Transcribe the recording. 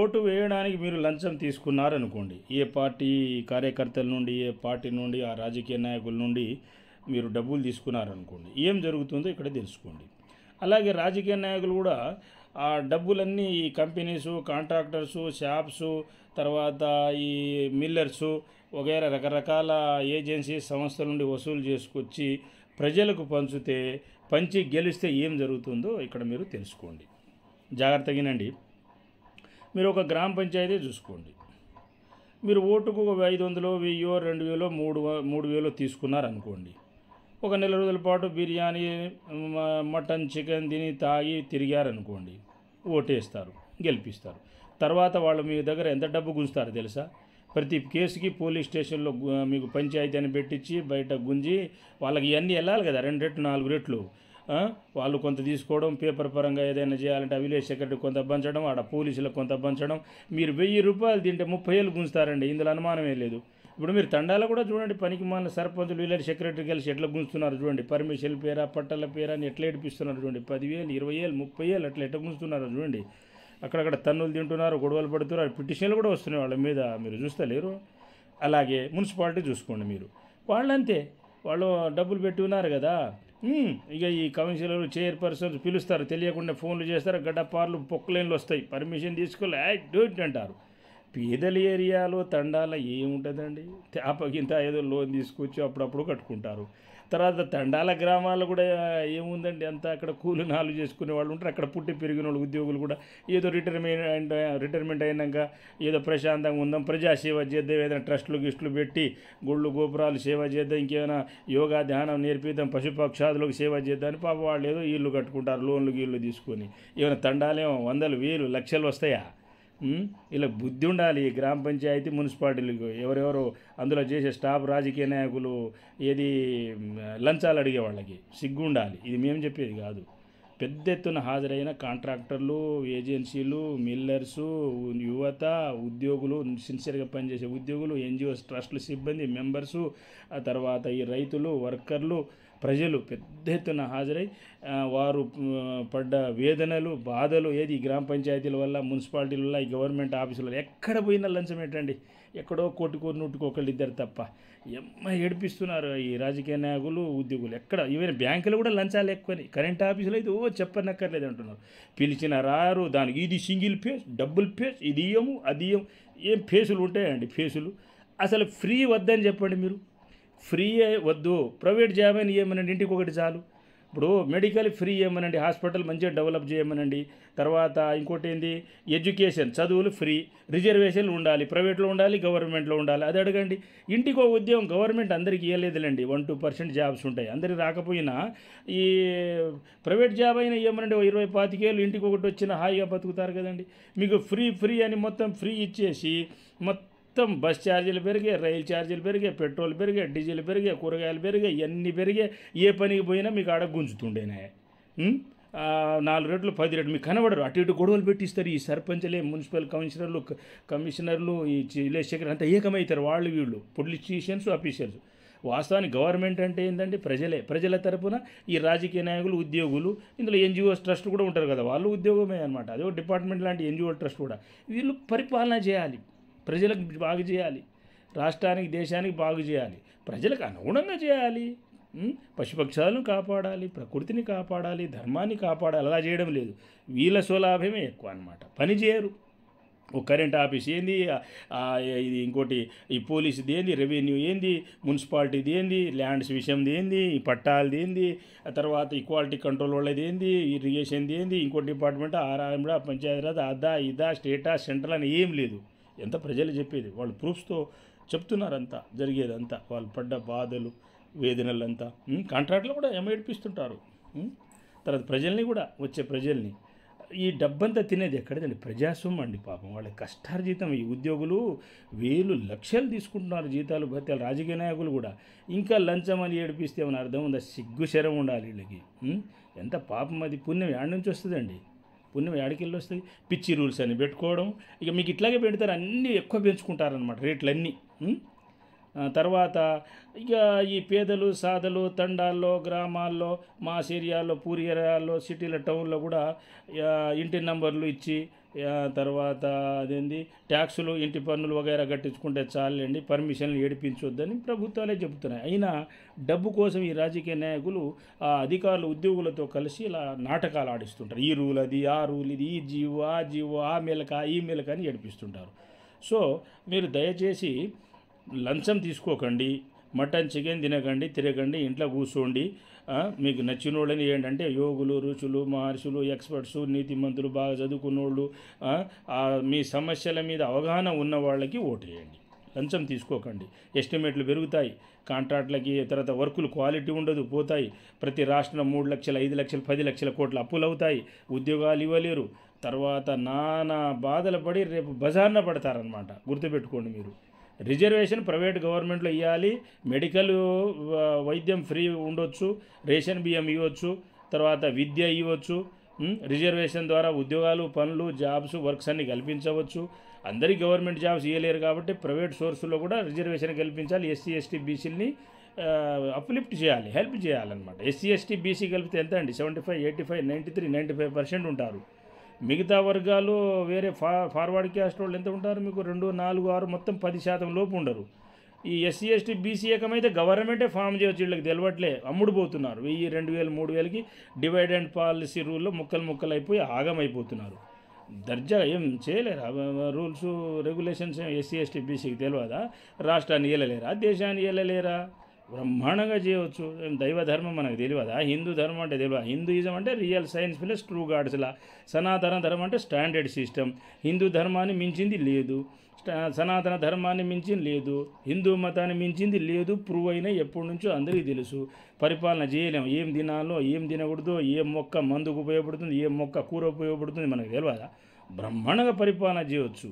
vote వేయడానికి మీరు లంచం తీసుకున్నారనుకోండి ఏ పార్టీ కార్యకర్తల నుండి ఏ పార్టీ నుండి ఆ రాజకీయ నాయకుల నుండి మీరు డబ్బులు తీసుకున్నారనుకోండి ఏం జరుగుతుందో ఇక్కడ తెలుసుకోండి అలాగే రాజకీయ నాయకులు కూడా ఆ డబ్బులన్నీ ఈ కంపెనీసు కాంట్రాక్టర్సు షాప్సు తర్వాత ఈ మిల్లర్సు వగైరా రకరకాల ఏజెన్సీ సంస్థల నుండి వసూలు చేసుకొచ్చి ప్రజలకు పంచితే పంచి గెలిస్తే ఏం జరుగుతుందో ఇక్కడ మీరు తెలుసుకోండి జాగ్రత్తగానండి మీరు ఒక గ్రామ పంచాయతీ చూసుకోండి మీరు ఓటుకు ఒక ఐదు వందలు వెయ్యో రెండు వేలో మూడు మూడు వేలో తీసుకున్నారనుకోండి ఒక నెల రోజుల పాటు బిర్యానీ మటన్ చికెన్ తిని తాగి తిరిగారనుకోండి ఓటేస్తారు గెలిపిస్తారు తర్వాత వాళ్ళు మీ దగ్గర ఎంత డబ్బు గుంజుతారు తెలుసా ప్రతి కేసుకి పోలీస్ స్టేషన్లో మీకు పంచాయతీ అని పెట్టించి బయట గుంజి వాళ్ళకి ఇవన్నీ వెళ్ళాలి కదా రెండు రెట్లు నాలుగు రెట్లు వాళ్ళు కొంత తీసుకోవడం పేపర్ పరంగా ఏదైనా చేయాలంటే విలేజ్ సెక్రటరీ కొంత పంచడం ఆడ పోలీసులకు కొంత పంచడం మీరు వెయ్యి రూపాయలు తింటే ముప్పై ఏళ్ళు గుంజుతారండి ఇందులో అనుమానమే లేదు ఇప్పుడు మీరు తండాలు కూడా చూడండి పనికి మన సర్పంచులు విలేజ్ సెక్రటరీ కలిసి ఎట్లా గుంజుతున్నారు చూడండి పర్మిషన్ పేరా పట్టల పేరా అని ఎట్లా ఏడిపిస్తున్నారు చూడండి పదివేలు ఇరవై ఏళ్ళు ముప్పై ఏళ్ళు అట్లా ఎట్లా గుంజుతున్నారు చూడండి అక్కడక్కడ తన్నులు తింటున్నారు గొడవలు పడుతున్నారు పిటిషన్లు కూడా వస్తున్నాయి వాళ్ళ మీద మీరు చూస్తలేరు అలాగే మున్సిపాలిటీ చూసుకోండి మీరు వాళ్ళంతే వాళ్ళు డబ్బులు పెట్టి ఉన్నారు కదా ఇక ఈ కౌన్సిలర్లు చైర్పర్సన్స్ పిలుస్తారు తెలియకుండా ఫోన్లు చేస్తారు గడ్డపార్లు పొక్కలేన్లు వస్తాయి పర్మిషన్ తీసుకోలే డూట్ అంటారు పేదల ఏరియాలో తండాల ఏముంటుందండి తేపకింత ఏదో లోన్ తీసుకొచ్చి అప్పుడప్పుడు కట్టుకుంటారు తర్వాత తండాల గ్రామాల్లో కూడా ఏముందండి అంత అక్కడ కూలి నాలుగు చేసుకునే వాళ్ళు ఉంటారు అక్కడ పుట్టి పెరిగిన వాళ్ళు ఉద్యోగులు కూడా ఏదో రిటైర్మెంట్ రిటైర్మెంట్ అయినాక ఏదో ప్రశాంతంగా ఉందాం ప్రజాసేవ చేద్దాం ఏదైనా ట్రస్టులు గిస్టులు పెట్టి గుళ్ళు గోపురాలు సేవ చేద్దాం ఇంకేమైనా యోగా ధ్యానం నేర్పిద్దాం పశుపక్షాదులకు సేవ చేద్దామని పాప వాళ్ళు ఏదో ఇల్లు కట్టుకుంటారు లోన్లు గీళ్ళు తీసుకొని ఏమైనా తండాలేమో వందలు వేలు లక్షలు వస్తాయా ఇలా బుద్ధి ఉండాలి గ్రామ పంచాయతీ మున్సిపాలిటీలకు ఎవరెవరు అందులో చేసే స్టాఫ్ రాజకీయ నాయకులు ఏది లంచాలు అడిగే వాళ్ళకి సిగ్గు ఉండాలి ఇది మేము చెప్పేది కాదు పెద్ద ఎత్తున హాజరైన కాంట్రాక్టర్లు ఏజెన్సీలు మిల్లర్సు యువత ఉద్యోగులు సిన్సియర్గా పనిచేసే ఉద్యోగులు ఎన్జిఓస్ ట్రస్టుల సిబ్బంది మెంబర్సు ఆ తర్వాత ఈ రైతులు వర్కర్లు ప్రజలు పెద్ద ఎత్తున హాజరై వారు పడ్డ వేదనలు బాధలు ఏది గ్రామ పంచాయతీల వల్ల మున్సిపాలిటీల వల్ల ఈ గవర్నమెంట్ ఆఫీసుల ఎక్కడ పోయినా లంచం ఏంటండి ఎక్కడో కొట్టుకూరు ఒకళ్ళు ఇద్దరు తప్ప ఎమ్మ ఏడిపిస్తున్నారు ఈ రాజకీయ నాయకులు ఉద్యోగులు ఎక్కడ ఈవెన్ బ్యాంకులు కూడా లంచాలు ఎక్కువని కరెంట్ ఆఫీసులో అయితే ఓ చెప్పనక్కర్లేదు అంటున్నారు పిలిచిన రారు దానికి ఇది సింగిల్ ఫేస్ డబుల్ ఫేస్ ఇది ఇయ్యము అది ఇయ్యము ఏం ఫేసులు ఉంటాయండి ఫేసులు అసలు ఫ్రీ వద్దని చెప్పండి మీరు ఫ్రీ వద్దు ప్రైవేట్ జాబ్ అని ఇవ్వమనండి ఇంటికి ఒకటి చాలు ఇప్పుడు మెడికల్ ఫ్రీ ఇవ్వమనండి హాస్పిటల్ మంచిగా డెవలప్ చేయమనండి తర్వాత ఇంకోటి ఏంది ఎడ్యుకేషన్ చదువులు ఫ్రీ రిజర్వేషన్లు ఉండాలి ప్రైవేట్లో ఉండాలి గవర్నమెంట్లో ఉండాలి అది అడగండి ఇంటికో ఉద్యోగం గవర్నమెంట్ అందరికి ఇవ్వలేదులేండి వన్ టూ పర్సెంట్ జాబ్స్ ఉంటాయి అందరికీ రాకపోయినా ఈ ప్రైవేట్ జాబ్ అయినా ఇవ్వమనండి ఇరవై పాతికేళ్ళు ఇంటికి ఒకటి వచ్చిన హాయిగా బతుకుతారు కదండి మీకు ఫ్రీ ఫ్రీ అని మొత్తం ఫ్రీ ఇచ్చేసి మొత్తం మొత్తం బస్ ఛార్జీలు పెరిగాయి రైలు ఛార్జీలు పెరిగాయి పెట్రోల్ పెరిగాయి డీజిల్ పెరిగాయి కూరగాయలు పెరిగాయి ఇవన్నీ పెరిగాయి ఏ పనికి పోయినా మీకు ఆడ గుంజుతుండేనాయ నాలుగు రెట్లు పది రేట్లు మీకు కనబడరు అటు ఇటు గొడవలు పెట్టిస్తారు ఈ సర్పంచ్లే మున్సిపల్ కమిషనర్లు కమిషనర్లు ఈ సెక్రటరీ అంతా ఏకమవుతారు వాళ్ళు వీళ్ళు పొలిటీషియన్స్ అఫీషియల్స్ వాస్తవానికి గవర్నమెంట్ అంటే ఏంటంటే ప్రజలే ప్రజల తరపున ఈ రాజకీయ నాయకులు ఉద్యోగులు ఇందులో ఎన్జిఓస్ ట్రస్ట్ కూడా ఉంటారు కదా వాళ్ళు ఉద్యోగమే అనమాట అదే డిపార్ట్మెంట్ లాంటి ఎన్జిఓ ట్రస్ట్ కూడా వీళ్ళు పరిపాలన చేయాలి ప్రజలకు బాగు చేయాలి రాష్ట్రానికి దేశానికి బాగు చేయాలి ప్రజలకు అనుగుణంగా చేయాలి పశుపక్షాలను కాపాడాలి ప్రకృతిని కాపాడాలి ధర్మాన్ని కాపాడాలి అలా చేయడం లేదు వీళ్ళ స్వలాభమే ఎక్కువ అనమాట పని చేయరు ఓ కరెంట్ ఆఫీస్ ఏంది ఇది ఇంకోటి ఈ పోలీసుది ఏంది రెవెన్యూ ఏంది మున్సిపాలిటీది ఏంది ల్యాండ్స్ విషయంది ఏంది ఈ పట్టాలది ఏంది తర్వాత ఈక్వాలిటీ కంట్రోల్ వాళ్ళది ఏంది ఇరిగేషన్ది ఏంది ఇంకో డిపార్ట్మెంట్ ఆర్ఆర్ పంచాయతీరాజ్ అదా ఇదా స్టేటా సెంట్రల్ అని ఏం లేదు ఎంత ప్రజలు చెప్పేది వాళ్ళు ప్రూఫ్స్తో చెప్తున్నారంతా జరిగేదంతా వాళ్ళు పడ్డ బాధలు వేదనలంతా కాంట్రాక్ట్లో కూడా ఏమేడిపిస్తుంటారు తర్వాత ప్రజల్ని కూడా వచ్చే ప్రజల్ని ఈ డబ్బంతా తినేది ఎక్కడదండి ప్రజాస్వామ్యం అండి పాపం వాళ్ళ కష్టార్జితం ఈ ఉద్యోగులు వేలు లక్షలు తీసుకుంటున్నారు జీతాలు భత్యాలు రాజకీయ నాయకులు కూడా ఇంకా లంచం అని ఏడిపిస్తే ఏమైనా అర్థం ఉందా సిగ్గు శరం ఉండాలి వీళ్ళకి ఎంత పాపం అది పుణ్యం యాడ్ నుంచి వస్తుందండి పుణ్యం ఏడకెళ్ళి వస్తుంది పిచ్చి రూల్స్ అని పెట్టుకోవడం ఇక మీకు ఇట్లాగే పెడతారు అన్నీ ఎక్కువ పెంచుకుంటారనమాట రేట్లన్నీ తర్వాత ఇక ఈ పేదలు సాదలు తండాల్లో గ్రామాల్లో మాస్ ఏరియాల్లో పూరి ఏరియాల్లో సిటీల టౌన్లో కూడా ఇంటి నంబర్లు ఇచ్చి తర్వాత అదేంది ట్యాక్సులు ఇంటి పన్నులు వగైరా కట్టించుకుంటే చాలండి పర్మిషన్లు ఏడిపించొద్దని ప్రభుత్వాలే చెబుతున్నాయి అయినా డబ్బు కోసం ఈ రాజకీయ నాయకులు ఆ అధికారులు ఉద్యోగులతో కలిసి ఇలా నాటకాలు ఆడిస్తుంటారు ఈ రూల్ అది ఆ రూల్ ఇది ఈ జీవో ఆ జీవో ఆ మెలక ఈ మెలక అని ఏడిపిస్తుంటారు సో మీరు దయచేసి లంచం తీసుకోకండి మటన్ చికెన్ తినకండి తిరగండి ఇంట్లో కూర్చోండి మీకు నచ్చిన వాళ్ళని ఏంటంటే యోగులు రుచులు మహర్షులు ఎక్స్పర్ట్స్ నీతిమంతులు బాగా చదువుకున్నోళ్ళు మీ సమస్యల మీద అవగాహన ఉన్న వాళ్ళకి ఓటేయండి లంచం తీసుకోకండి ఎస్టిమేట్లు పెరుగుతాయి కాంట్రాక్ట్లకి తర్వాత వర్కులు క్వాలిటీ ఉండదు పోతాయి ప్రతి రాష్ట్రం మూడు లక్షలు ఐదు లక్షలు పది లక్షల కోట్ల అప్పులు అవుతాయి ఉద్యోగాలు ఇవ్వలేరు తర్వాత నానా బాధలు పడి రేపు బజార్న పడతారనమాట గుర్తుపెట్టుకోండి మీరు రిజర్వేషన్ ప్రైవేట్ గవర్నమెంట్లో ఇవ్వాలి మెడికల్ వైద్యం ఫ్రీ ఉండొచ్చు రేషన్ బియ్యం ఇవ్వచ్చు తర్వాత విద్య ఇవ్వచ్చు రిజర్వేషన్ ద్వారా ఉద్యోగాలు పనులు జాబ్స్ వర్క్స్ అన్ని కల్పించవచ్చు అందరికీ గవర్నమెంట్ జాబ్స్ ఇవ్వలేరు కాబట్టి ప్రైవేట్ సోర్సుల్లో కూడా రిజర్వేషన్ కల్పించాలి ఎస్సీ ఎస్టీ బీసీలని అప్లిఫ్ట్ చేయాలి హెల్ప్ చేయాలన్నమాట ఎస్సీ ఎస్టీ బీసీ కలిపితే ఎంత అండి seventy five eighty five ninety three ninety five percent ఉంటారు మిగతా వర్గాలు వేరే ఫా ఫార్వర్డ్ క్యాస్ట్ వాళ్ళు ఎంత ఉంటారు మీకు రెండు నాలుగు ఆరు మొత్తం పది శాతం లోపు ఉండరు ఈ ఎస్సీ ఎస్టీ బీసీ ఏకమైతే గవర్నమెంటే ఫామ్ చేయొచ్చు వీళ్ళకి తెలవట్లే అమ్ముడు పోతున్నారు వెయ్యి రెండు వేలు మూడు వేలకి డివైడ్ అండ్ పాలసీ రూల్లో ముక్కలు ముక్కలు అయిపోయి ఆగమైపోతున్నారు దర్జా ఏం చేయలేరా రూల్స్ రెగ్యులేషన్స్ ఎస్సీ ఎస్టీ బీసీకి తెలియదా రాష్ట్రాన్ని వెళ్ళలేరా దేశాన్ని వెళ్ళలేరా బ్రహ్మాండంగా చేయవచ్చు దైవ ధర్మం మనకు తెలియదా హిందూ ధర్మం అంటే తెలియదు హిందూయిజం అంటే రియల్ సైన్స్ ప్లస్ ట్రూ గాడ్స్లా సనాతన ధర్మం అంటే స్టాండర్డ్ సిస్టమ్ హిందూ ధర్మాన్ని మించింది లేదు సనాతన ధర్మాన్ని మించింది లేదు హిందూ మతాన్ని మించింది లేదు ప్రూవ్ అయినా ఎప్పటి నుంచో అందరికీ తెలుసు పరిపాలన చేయలేము ఏం తినాలో ఏం తినకూడదో ఏ మొక్క మందుకు ఉపయోగపడుతుంది ఏ మొక్క కూర ఉపయోగపడుతుంది మనకు తెలియదా బ్రహ్మాండంగా పరిపాలన చేయవచ్చు